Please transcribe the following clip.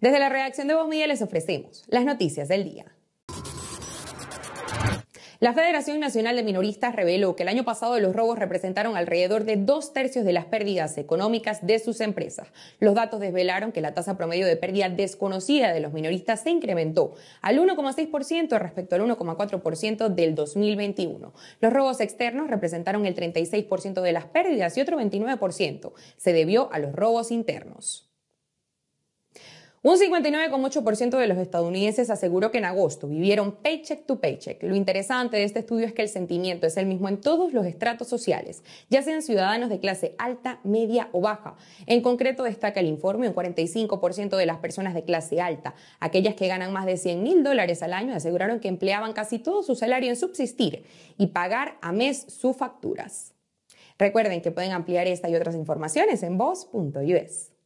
Desde la redacción de Voz Media les ofrecemos las noticias del día. La Federación Nacional de Minoristas reveló que el año pasado los robos representaron alrededor de dos tercios de las pérdidas económicas de sus empresas. Los datos desvelaron que la tasa promedio de pérdida desconocida de los minoristas se incrementó al 1,6% respecto al 1,4% del 2021. Los robos externos representaron el 36% de las pérdidas y otro 29% se debió a los robos internos. Un 59,8% de los estadounidenses aseguró que en agosto vivieron paycheck to paycheck. Lo interesante de este estudio es que el sentimiento es el mismo en todos los estratos sociales, ya sean ciudadanos de clase alta, media o baja. En concreto destaca el informe un 45% de las personas de clase alta, aquellas que ganan más de 100 mil dólares al año, aseguraron que empleaban casi todo su salario en subsistir y pagar a mes sus facturas. Recuerden que pueden ampliar esta y otras informaciones en voz.us.